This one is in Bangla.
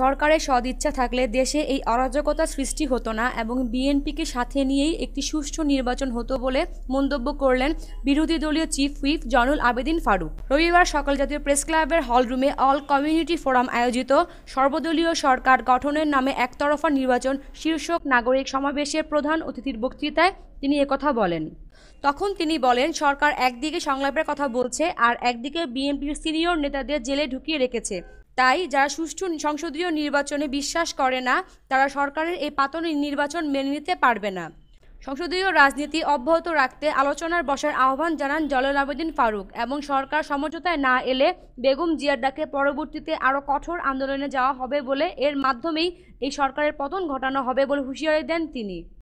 সরকারের সদিচ্ছা থাকলে দেশে এই অরাজকতা সৃষ্টি হতো না এবং বিএনপিকে সাথে নিয়েই একটি সুষ্ঠু নির্বাচন হতো বলে মন্তব্য করলেন বিরোধী দলীয় চিফ হুইপ জনুল আবেদিন ফারুক রবিবার সকল জাতীয় প্রেস ক্লাবের হলরুমে অল কমিউনিটি ফোরাম আয়োজিত সর্বদলীয় সরকার গঠনের নামে একতরফা নির্বাচন শীর্ষক নাগরিক সমাবেশের প্রধান অতিথির বক্তৃতায় তিনি একথা বলেন তখন তিনি বলেন সরকার একদিকে সংলাপের কথা বলছে আর একদিকে বিএনপির সিনিয়র নেতাদের জেলে ঢুকিয়ে রেখেছে তাই যারা সুষ্ঠু সংসদীয় নির্বাচনে বিশ্বাস করে না তারা সরকারের এই পাতন নির্বাচন মেনে নিতে পারবে না সংসদীয় রাজনীতি অব্যাহত রাখতে আলোচনার বসার আহ্বান জানান জলাল আবেদিন ফারুক এবং সরকার সমঝোতায় না এলে বেগম জিয়ার ডাকে পরবর্তীতে আরও কঠোর আন্দোলনে যাওয়া হবে বলে এর মাধ্যমেই এই সরকারের পতন ঘটানো হবে বলে হুঁশিয়ারি দেন তিনি